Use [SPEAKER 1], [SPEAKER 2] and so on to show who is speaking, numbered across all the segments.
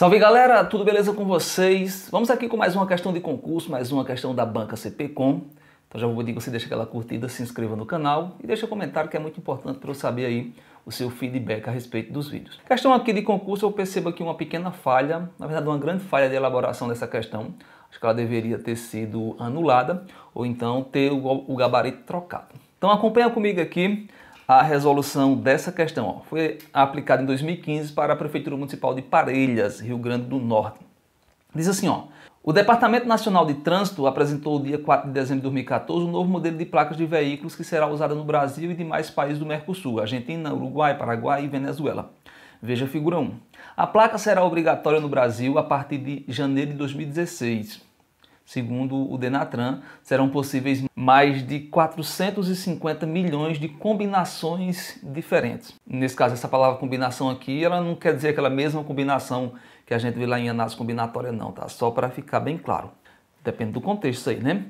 [SPEAKER 1] Salve galera, tudo beleza com vocês? Vamos aqui com mais uma questão de concurso, mais uma questão da banca CPCom. Então já vou pedir que você deixe aquela curtida, se inscreva no canal e deixe um comentário que é muito importante para eu saber aí o seu feedback a respeito dos vídeos. Questão aqui de concurso, eu percebo aqui uma pequena falha, na verdade uma grande falha de elaboração dessa questão. Acho que ela deveria ter sido anulada ou então ter o gabarito trocado. Então acompanha comigo aqui a resolução dessa questão ó, foi aplicada em 2015 para a Prefeitura Municipal de Parelhas, Rio Grande do Norte. Diz assim, ó, o Departamento Nacional de Trânsito apresentou dia 4 de dezembro de 2014 um novo modelo de placas de veículos que será usado no Brasil e demais países do Mercosul, Argentina, Uruguai, Paraguai e Venezuela. Veja a figura 1. A placa será obrigatória no Brasil a partir de janeiro de 2016. Segundo o Denatran, serão possíveis mais de 450 milhões de combinações diferentes. Nesse caso, essa palavra combinação aqui, ela não quer dizer aquela mesma combinação que a gente vê lá em análise combinatória não, tá? Só para ficar bem claro. Depende do contexto aí, né?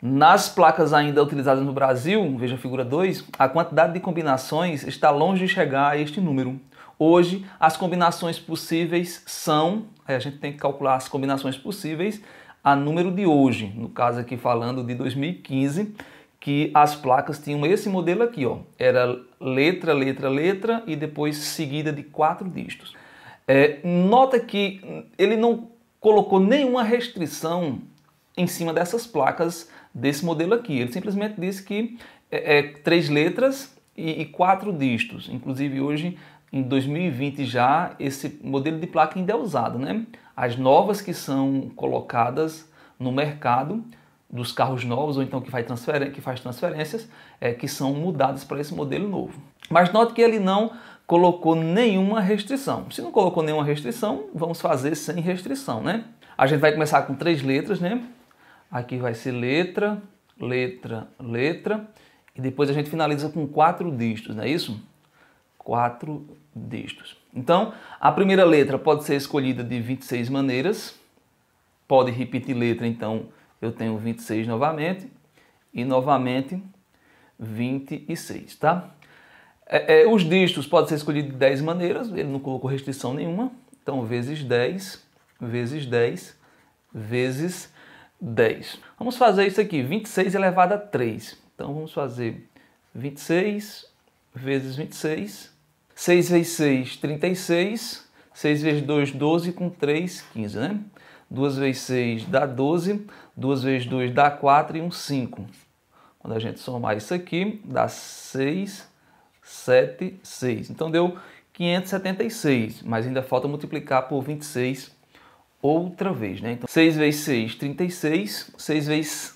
[SPEAKER 1] Nas placas ainda utilizadas no Brasil, veja a figura 2, a quantidade de combinações está longe de chegar a este número. Hoje, as combinações possíveis são, aí a gente tem que calcular as combinações possíveis, a número de hoje, no caso aqui falando de 2015, que as placas tinham esse modelo aqui, ó. Era letra, letra, letra e depois seguida de quatro dígitos. É, nota que ele não colocou nenhuma restrição em cima dessas placas desse modelo aqui. Ele simplesmente disse que é, é, três letras e, e quatro distos. Inclusive hoje, em 2020 já, esse modelo de placa ainda é usado. Né? As novas que são colocadas no mercado dos carros novos ou então que, vai transfer... que faz transferências, é, que são mudadas para esse modelo novo. Mas note que ele não colocou nenhuma restrição. Se não colocou nenhuma restrição, vamos fazer sem restrição, né? A gente vai começar com três letras, né? Aqui vai ser letra, letra, letra e depois a gente finaliza com quatro dígitos, não é isso? Quatro dígitos. Então, a primeira letra pode ser escolhida de 26 maneiras. Pode repetir letra, então eu tenho 26 novamente. E novamente 26, tá? É, é, os dígitos podem ser escolhidos de 10 maneiras, ele não colocou restrição nenhuma. Então, vezes 10, vezes 10, vezes 10. Vamos fazer isso aqui, 26 elevado a 3. Então vamos fazer 26 vezes 26, 6 vezes 6, 36, 6 vezes 2, 12, com 3, 15, né? 2 vezes 6 dá 12, 2 vezes 2 dá 4 e um 5. Quando a gente somar isso aqui, dá 6, 7, 6. Então deu 576, mas ainda falta multiplicar por 26 outra vez, né? Então 6 vezes 6, 36, 6 vezes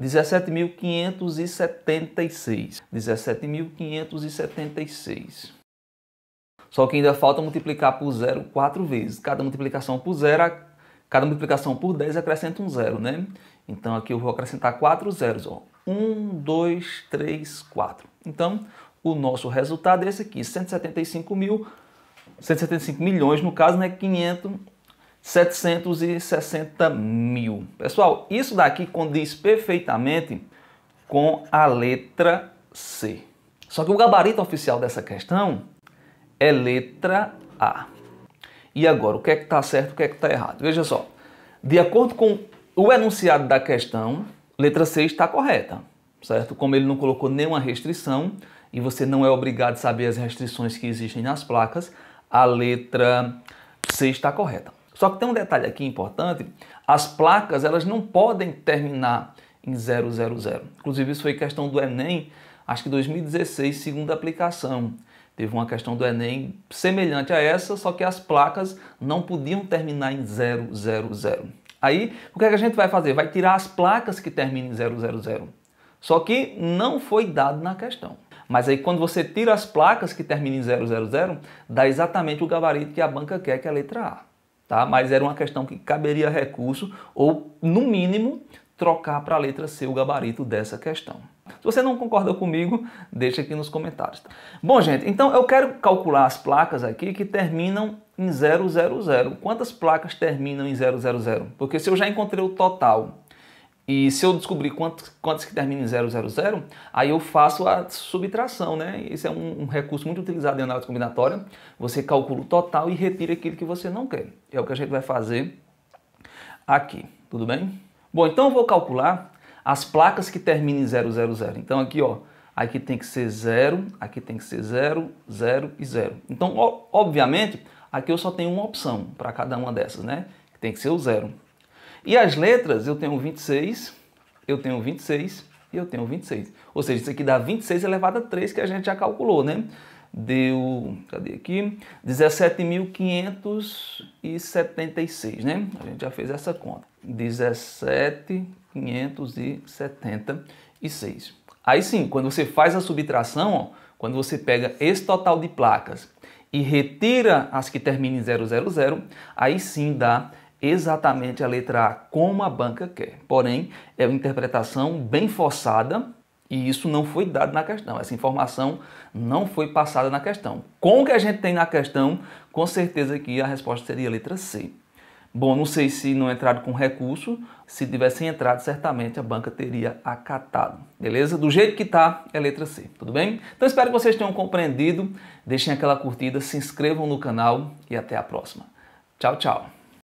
[SPEAKER 1] 17.576. 17.576. Só que ainda falta multiplicar por zero quatro vezes. Cada multiplicação por zero, cada multiplicação por 10 acrescenta um zero, né? Então aqui eu vou acrescentar quatro zeros, ó. 1, 2, 3, 4. Então, o nosso resultado é esse aqui, 175 mil, 175 milhões, no caso, né, 500 760 mil. Pessoal, isso daqui condiz perfeitamente com a letra C. Só que o gabarito oficial dessa questão é letra A. E agora, o que é que está certo e o que é que está errado? Veja só, de acordo com o enunciado da questão, letra C está correta, certo? Como ele não colocou nenhuma restrição e você não é obrigado a saber as restrições que existem nas placas, a letra C está correta. Só que tem um detalhe aqui importante, as placas elas não podem terminar em 000. Inclusive isso foi questão do Enem, acho que 2016, segunda aplicação. Teve uma questão do Enem semelhante a essa, só que as placas não podiam terminar em 000. Aí, o que, é que a gente vai fazer? Vai tirar as placas que terminam em 000. Só que não foi dado na questão. Mas aí quando você tira as placas que terminam em 000, dá exatamente o gabarito que a banca quer, que é a letra A tá? mas era uma questão que caberia recurso ou, no mínimo, trocar para a letra C o gabarito dessa questão. Se você não concorda comigo, deixa aqui nos comentários. Tá? Bom, gente, então eu quero calcular as placas aqui que terminam em 000. Quantas placas terminam em 000? Porque se eu já encontrei o total e se eu descobrir quantos, quantos que terminam em 000, aí eu faço a subtração, né? Esse é um, um, recurso muito utilizado em análise combinatória. Você calcula o total e retira aquilo que você não quer. É o que a gente vai fazer aqui, tudo bem? Bom, então eu vou calcular as placas que terminam em 000. Então aqui, ó, aqui tem que ser 0, aqui tem que ser 0, 0 e 0. Então, ó, obviamente, aqui eu só tenho uma opção para cada uma dessas, né? Tem que ser o 0. E as letras, eu tenho 26, eu tenho 26 e eu tenho 26. Ou seja, isso aqui dá 26 elevado a 3, que a gente já calculou, né? Deu, cadê aqui? 17.576, né? A gente já fez essa conta. 17.576. Aí sim, quando você faz a subtração, ó, quando você pega esse total de placas e retira as que terminam em 000, aí sim dá exatamente a letra A como a banca quer. Porém, é uma interpretação bem forçada e isso não foi dado na questão. Essa informação não foi passada na questão. Com o que a gente tem na questão, com certeza que a resposta seria a letra C. Bom, não sei se não entraram com recurso. Se tivessem entrado, certamente a banca teria acatado. Beleza? Do jeito que tá, é letra C. Tudo bem? Então espero que vocês tenham compreendido. Deixem aquela curtida, se inscrevam no canal e até a próxima. Tchau, tchau.